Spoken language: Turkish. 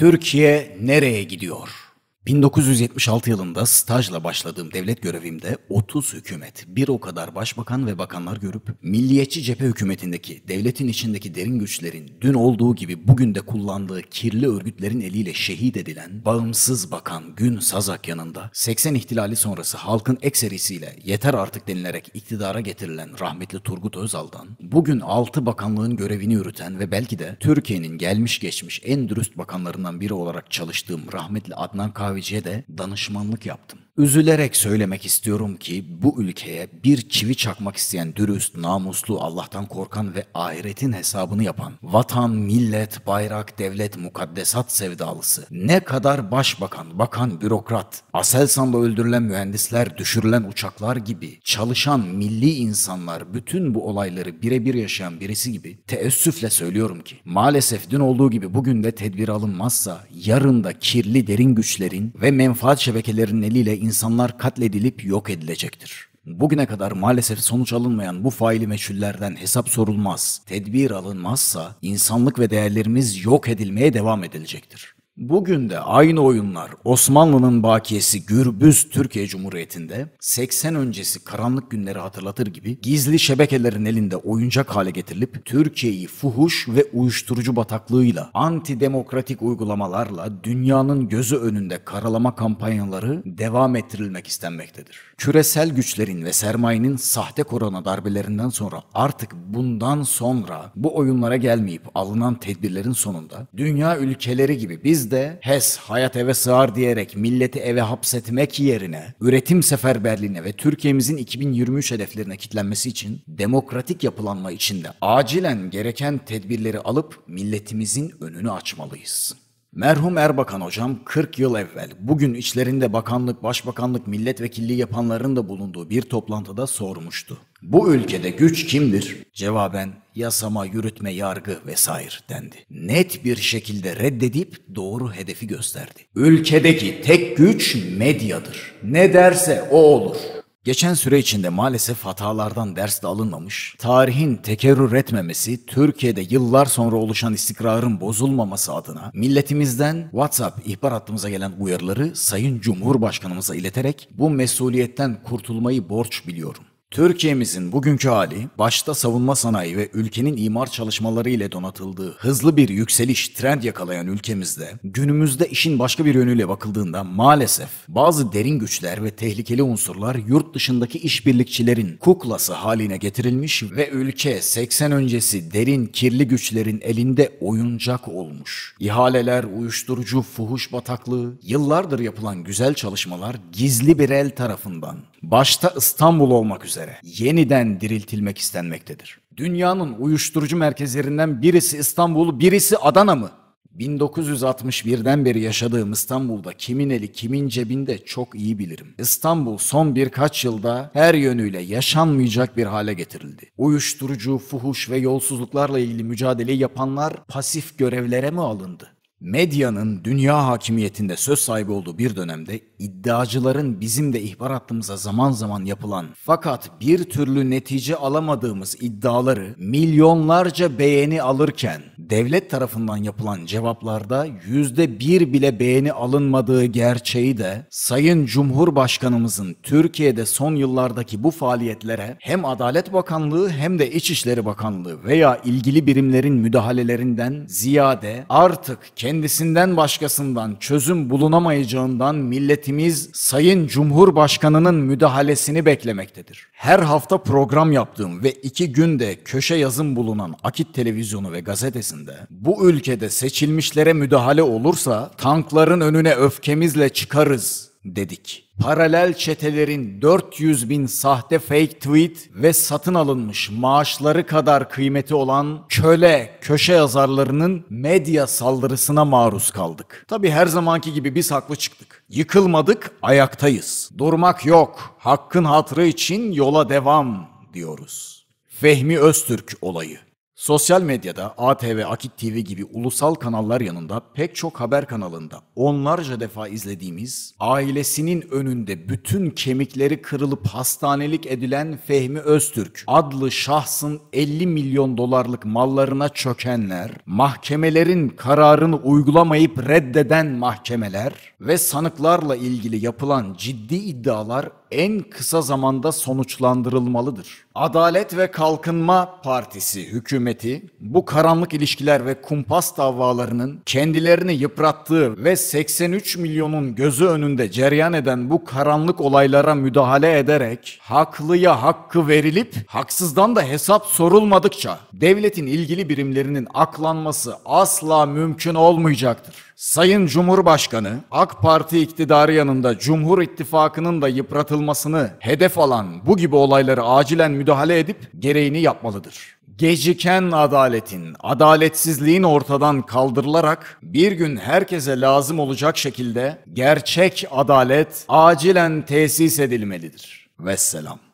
Türkiye nereye gidiyor? 1976 yılında stajla başladığım devlet görevimde 30 hükümet, bir o kadar başbakan ve bakanlar görüp milliyetçi cephe hükümetindeki devletin içindeki derin güçlerin dün olduğu gibi bugün de kullandığı kirli örgütlerin eliyle şehit edilen bağımsız bakan Gün Sazak yanında 80 ihtilali sonrası halkın ekserisiyle yeter artık denilerek iktidara getirilen rahmetli Turgut Özal'dan bugün 6 bakanlığın görevini yürüten ve belki de Türkiye'nin gelmiş geçmiş en dürüst bakanlarından biri olarak çalıştığım rahmetli Adnan Kağan kahveciye de danışmanlık yaptım. Üzülerek söylemek istiyorum ki bu ülkeye bir çivi çakmak isteyen dürüst, namuslu, Allah'tan korkan ve ahiretin hesabını yapan vatan, millet, bayrak, devlet, mukaddesat sevdalısı ne kadar başbakan, bakan, bürokrat, Aselsan'da öldürülen mühendisler, düşürülen uçaklar gibi çalışan milli insanlar bütün bu olayları birebir yaşayan birisi gibi teessüfle söylüyorum ki maalesef dün olduğu gibi bugün de tedbir alınmazsa yarında kirli derin güçlerin ve menfaat şebekelerinin eliyle insanlar katledilip yok edilecektir. Bugüne kadar maalesef sonuç alınmayan bu faili meçhullerden hesap sorulmaz, tedbir alınmazsa insanlık ve değerlerimiz yok edilmeye devam edilecektir. Bugün de aynı oyunlar Osmanlı'nın bakiyesi Gürbüz Türkiye Cumhuriyeti'nde 80 öncesi karanlık günleri hatırlatır gibi gizli şebekelerin elinde oyuncak hale getirilip Türkiye'yi fuhuş ve uyuşturucu bataklığıyla, antidemokratik uygulamalarla dünyanın gözü önünde karalama kampanyaları devam ettirilmek istenmektedir. Küresel güçlerin ve sermayenin sahte korona darbelerinden sonra artık bundan sonra bu oyunlara gelmeyip alınan tedbirlerin sonunda dünya ülkeleri gibi biz de HES hayat eve sığar diyerek milleti eve hapsetmek yerine üretim seferberliğine ve Türkiye'mizin 2023 hedeflerine kitlenmesi için demokratik yapılanma içinde acilen gereken tedbirleri alıp milletimizin önünü açmalıyız. Merhum Erbakan hocam 40 yıl evvel bugün içlerinde bakanlık, başbakanlık, milletvekilliği yapanların da bulunduğu bir toplantıda sormuştu. Bu ülkede güç kimdir? Cevaben yasama, yürütme, yargı vesaire dendi. Net bir şekilde reddedip doğru hedefi gösterdi. Ülkedeki tek güç medyadır. Ne derse o olur. Geçen süre içinde maalesef hatalardan ders de alınmamış, tarihin tekerrür etmemesi, Türkiye'de yıllar sonra oluşan istikrarın bozulmaması adına milletimizden WhatsApp ihbar hattımıza gelen uyarıları Sayın Cumhurbaşkanımıza ileterek bu mesuliyetten kurtulmayı borç biliyorum. Türkiye'mizin bugünkü hali, başta savunma sanayi ve ülkenin imar çalışmaları ile donatıldığı hızlı bir yükseliş trend yakalayan ülkemizde, günümüzde işin başka bir yönüyle bakıldığında maalesef bazı derin güçler ve tehlikeli unsurlar yurt dışındaki işbirlikçilerin kuklası haline getirilmiş ve ülke 80 öncesi derin kirli güçlerin elinde oyuncak olmuş. İhaleler, uyuşturucu, fuhuş bataklığı, yıllardır yapılan güzel çalışmalar gizli bir el tarafından, başta İstanbul olmak üzere üzere yeniden diriltilmek istenmektedir. Dünyanın uyuşturucu merkezlerinden birisi İstanbul, birisi Adana mı? 1961'den beri yaşadığım İstanbul'da kimin eli kimin cebinde çok iyi bilirim. İstanbul son birkaç yılda her yönüyle yaşanmayacak bir hale getirildi. Uyuşturucu, fuhuş ve yolsuzluklarla ilgili mücadele yapanlar pasif görevlere mi alındı? Medyanın dünya hakimiyetinde söz sahibi olduğu bir dönemde iddiacıların bizim de ihbar hattımıza zaman zaman yapılan fakat bir türlü netice alamadığımız iddiaları milyonlarca beğeni alırken devlet tarafından yapılan cevaplarda yüzde bir bile beğeni alınmadığı gerçeği de Sayın Cumhurbaşkanımızın Türkiye'de son yıllardaki bu faaliyetlere hem Adalet Bakanlığı hem de İçişleri Bakanlığı veya ilgili birimlerin müdahalelerinden ziyade artık kendi kendisinden başkasından çözüm bulunamayacağından milletimiz Sayın Cumhurbaşkanı'nın müdahalesini beklemektedir. Her hafta program yaptığım ve iki günde köşe yazım bulunan Akit Televizyonu ve gazetesinde bu ülkede seçilmişlere müdahale olursa tankların önüne öfkemizle çıkarız dedik paralel çetelerin 400 bin sahte fake tweet ve satın alınmış maaşları kadar kıymeti olan köle köşe yazarlarının medya saldırısına maruz kaldık. Tabi her zamanki gibi biz haklı çıktık. Yıkılmadık, ayaktayız. Durmak yok. Hakkın hatrı için yola devam diyoruz. Fehmi Öztürk olayı. Sosyal medyada ATV, Akit TV gibi ulusal kanallar yanında pek çok haber kanalında onlarca defa izlediğimiz ailesinin önünde bütün kemikleri kırılıp hastanelik edilen Fehmi Öztürk adlı şahsın 50 milyon dolarlık mallarına çökenler, mahkemelerin kararını uygulamayıp reddeden mahkemeler ve sanıklarla ilgili yapılan ciddi iddialar en kısa zamanda sonuçlandırılmalıdır. Adalet ve Kalkınma Partisi hükümeti bu karanlık ilişkiler ve kumpas davalarının kendilerini yıprattığı ve 83 milyonun gözü önünde cereyan eden bu karanlık olaylara müdahale ederek haklıya hakkı verilip haksızdan da hesap sorulmadıkça devletin ilgili birimlerinin aklanması asla mümkün olmayacaktır. Sayın Cumhurbaşkanı AK Parti iktidarı yanında Cumhur İttifakı'nın da yıpratılmasını hedef alan bu gibi olaylara acilen müdahale edip gereğini yapmalıdır. Geciken adaletin, adaletsizliğin ortadan kaldırılarak bir gün herkese lazım olacak şekilde gerçek adalet acilen tesis edilmelidir. Vesselam.